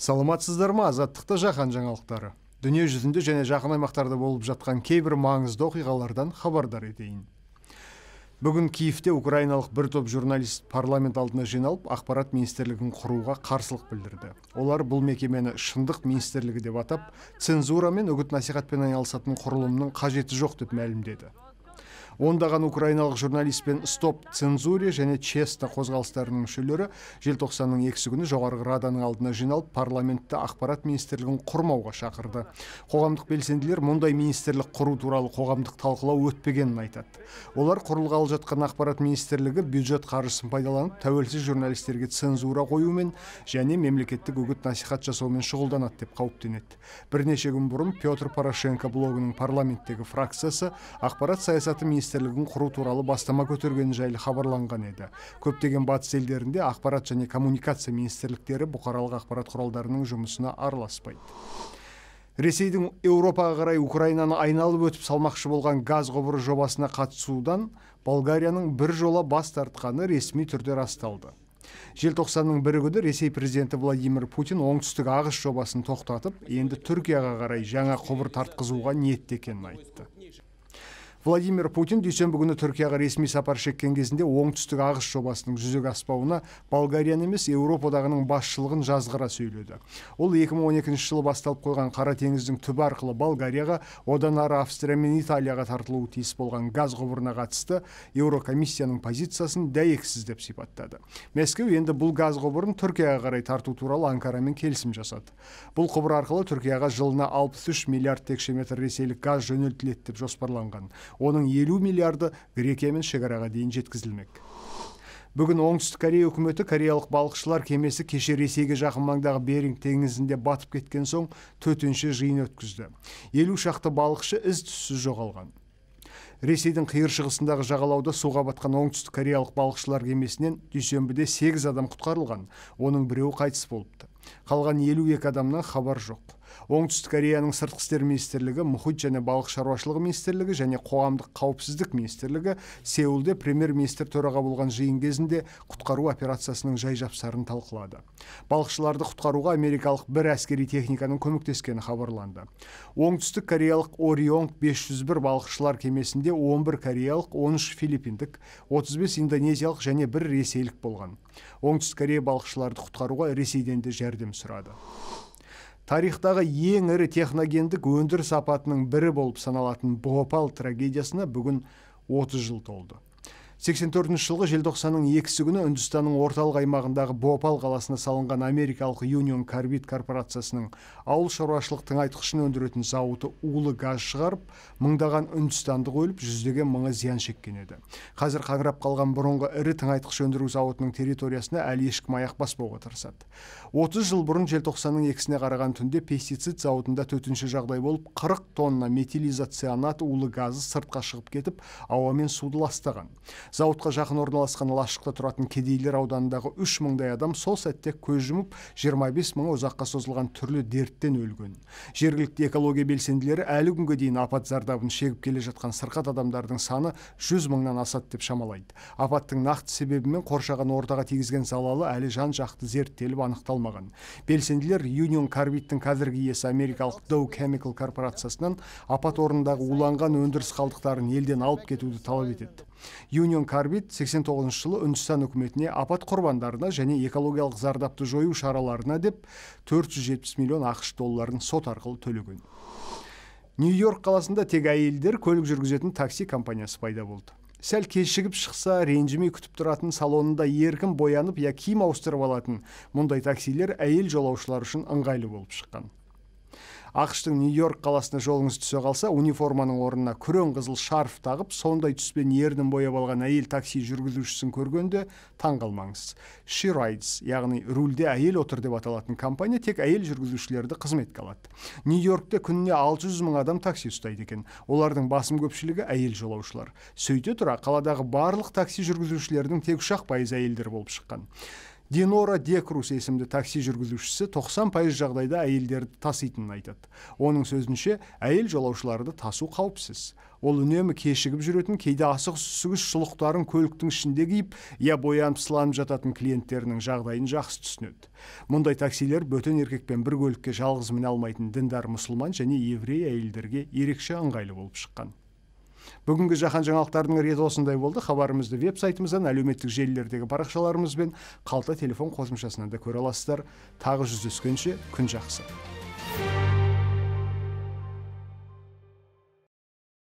саламатсыздар ма азаттықта жаһан жаңалықтары дүние жүзінде және жақын аймақтарда болып жатқан кейбір маңызды оқиғалардан хабардар етейін бүгін киевте украиналық бір топ журналист парламент алдына жиналып ақпарат министрлігін құруға қарсылық білдірді олар бұл мекемені шындық министрлігі деп атап цензура мен үгіт насихатпен айналысатын құрылымның қажеті жоқ деп мәлімдеді ондаған украиналық журналист пен стоп цензуре және честа қозғалыстарының мүшелері желтоқсанның екісі күні жоғарғы раданың алдына жиналып парламентті ақпарат министрлігін құрмауға шақырды қоғамдық белсенділер мұндай министрлік құру туралы қоғамдық талқылау өтпегенін айтады олар құрылғалы жатқан ақпарат министрлігі бюджет қаржысын пайдаланып тәуелсіз журналистерге цензура қоюмен және мемлекеттік үгіт насихат жасаумен шұғылданады деп қауіптенеді бірнеше күн бұрын петр порошенко блогының парламенттегі фракциясы ақпарат саясаты министр министрлігін құру туралы бастама көтергені жайлы хабарланған еді көптеген батыс елдерінде ақпарат және коммуникация министрліктері бұқаралық ақпарат құралдарының жұмысына араласпайды ресейдің еуропаға қарай украинаны айналып өтіп салмақшы болған газ құбыры жобасына қатысудан болгарияның бір жола бас тартқаны ресми түрде расталды желтоқсанның бірі күні ресей президенті владимир путин оңтүстік ағыс жобасын тоқтатып енді түркияға қарай жаңа құбыр тартқызуға ниетті екенін айтты владимир путин дүйсенбі күні түркияға ресми сапар шеккен кезінде оңтүстік ағыс жобасының жүзеге аспауына болгарияны емес еуропа одағының басшылығын жазғыра сөйледі ол 2012 жылы басталып қойған қара теңіздің түбі арқылы болгарияға одан ары австрия мен италияға тартылуы тиіс болған газ құбырына қатысты еурокомиссияның позициясын дәйексіз деп сипаттады мәскеу енді бұл газ құбырын түркияға қарай тарту туралы анкарамен келісім жасады бұл құбыр арқылы түркияға жылына 63 миллиард текше метр ресейлік газ жөнелтіледі деп жоспарланған оның елу миллиарды грекиямен шекараға дейін жеткізілмек бүгін оңтүстік корея үкіметі кореялық балықшылар кемесі кеше ресейге жақын маңдағы беринг теңізінде батып кеткен соң төтенше жиын өткізді елу шақты балықшы із түссіз жоғалған ресейдің қиыр шығысындағы жағалауда суға батқан оңтүстік кореялық балықшылар кемесінен дүйсенбіде сегіз адам құтқарылған оның біреуі қайтыс болыпты қалған елу екі адамнан хабар жоқ оңтүстік кореяның сыртқы істер министрлігі мұхит және балық шаруашылығы министрлігі және қоғамдық қауіпсіздік министрлігі сеулде премьер министр төраға болған жиын кезінде құтқару операциясының жай жапсарын талқылады балықшыларды құтқаруға америкалық бір әскери техниканың көмектескені хабарланды оңтүстік кореялық орионг 501 балықшылар кемесінде 11 кореялық 13 филиппиндік 35 индонезиялық және бір ресейлік болған оңтүстік корея балықшыларды құтқаруға ресейден де жәрдем сұрады тарихтағы ең ірі техногендік өндіріс апатының бірі болып саналатын бхопал трагедиясына бүгін 30 жыл толды төртінші жылғы желтоқсанның екісі күні үндістанның орталық аймағындағы бопал қаласына салынған америкалық юнион карбид корпорациясының ауыл шаруашылық тыңайтқышын өндіретін зауыты улы газ шығарып мыңдаған үндістандық өліп жүздеген мыңы зиян шеккен еді қазір қаңырап қалған бұрынғы ірі тыңайтқыш өндіру зауытының территориясына әлі ешкім аяқ баспауға тырысады 30 жыл бұрын желтоқсанның екісіне қараған түнде пестицид зауытында төтенше жағдай болып қырық тонна метилизационат улы газы сыртқа шығып кетіп ауа мен суды ластаған зауытқа жақын орналасқан лашықта тұратын кедейлер ауданындағы үш мыңдай адам сол сәтте көз жұмып жиырма бес мыңы ұзаққа созылған түрлі дерттен өлген жергілікті экология белсенділері әлі күнге дейін апат зардабын шегіп келе жатқан сырқат адамдардың саны жүз мыңнан асады деп шамалайды апаттың нақты себебі мен қоршаған ортаға тигізген залалы әлі жан жақты зерттеліп анықталмаған белсенділер юнион карбидтің қазіргі иесі америкалық доу кемикал корпорациясынан апат орнындағы уланған өндіріс қалдықтарын елден алып кетуді талап етеді юнион Карбит Карбит 89 жылы үндістан үкіметіне апат құрбандарына және экологиялық зардапты жою шараларына деп 470 миллион ақш долларын сот арқылы төлеген нью йорк қаласында тек әйелдер көлік жүргізетін такси компаниясы пайда болды сәл кешігіп шықса ренжімей күтіп тұратын салонында еркін боянып я киім ауыстырып алатын мұндай таксилер әйел жолаушылар үшін ыңғайлы болып шыққан ақштың нью йорк қаласына жолыңыз түсе қалса униформаның орнына күрең қызыл шарф тағып сондай түспен ернін бояп алған әйел такси жүргізушісін көргенде таң қалмаңыз ши яғни рульде әйел отыр деп аталатын компания тек әйел жүргізушілерді қызметке алады нью йоркте күніне 600 мың адам такси ұстайды екен олардың басым көпшілігі әйел жолаушылар сөйте тұра қаладағы барлық такси жүргізушілердің тек үш ақ пайызы әйелдер болып шыққан динора декрус есімді такси жүргізушісі 90 пайыз жағдайда әйелдерді таситынын айтады оның сөзінше әйел жолаушыларды тасу қауіпсіз ол үнемі кешігіп жүретін кейде асық үсігіш шұлықтарын көліктің ішінде киіп я иә, боянып сыланып жататын клиенттерінің жағдайын жақсы түсінеді мұндай таксилер бөтен еркекпен бір көлікке жалғыз міне алмайтын діндар мұсылман және еврей әйелдерге ерекше ыңғайлы болып шыққан бүгінгі жаһан жаңалықтарының реті осындай болды хабарымызды веб сайтымыздан әлеуметтік желілердегі парақшаларымыз бен қалта телефон қосымшасынан да көре аласыздар тағы жүздескенше күн жақсы